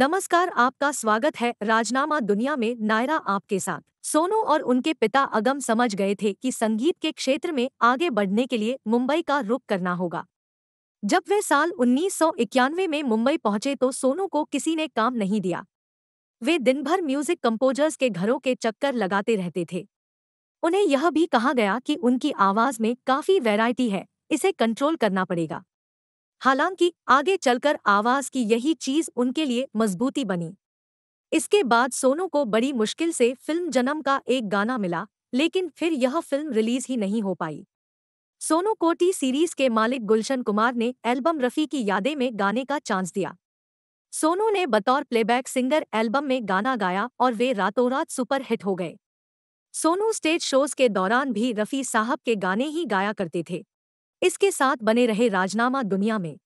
नमस्कार आपका स्वागत है राजनामा दुनिया में नायरा आपके साथ सोनू और उनके पिता अगम समझ गए थे कि संगीत के क्षेत्र में आगे बढ़ने के लिए मुंबई का रुख करना होगा जब वे साल उन्नीस में मुंबई पहुंचे तो सोनू को किसी ने काम नहीं दिया वे दिन भर म्यूजिक कंपोजर्स के घरों के चक्कर लगाते रहते थे उन्हें यह भी कहा गया कि उनकी आवाज में काफी वैरायटी है इसे कंट्रोल करना पड़ेगा हालांकि आगे चलकर आवाज की यही चीज उनके लिए मजबूती बनी इसके बाद सोनू को बड़ी मुश्किल से फिल्म जन्म का एक गाना मिला लेकिन फिर यह फिल्म रिलीज ही नहीं हो पाई सोनू को टी सीरीज के मालिक गुलशन कुमार ने एल्बम रफ़ी की यादें में गाने का चांस दिया सोनू ने बतौर प्लेबैक सिंगर एल्बम में गाना गाया और वे रातों रात सुपर हिट हो गए सोनू स्टेज शोज के दौरान भी रफ़ी साहब के गाने ही गाया करते थे इसके साथ बने रहे राजनामा दुनिया में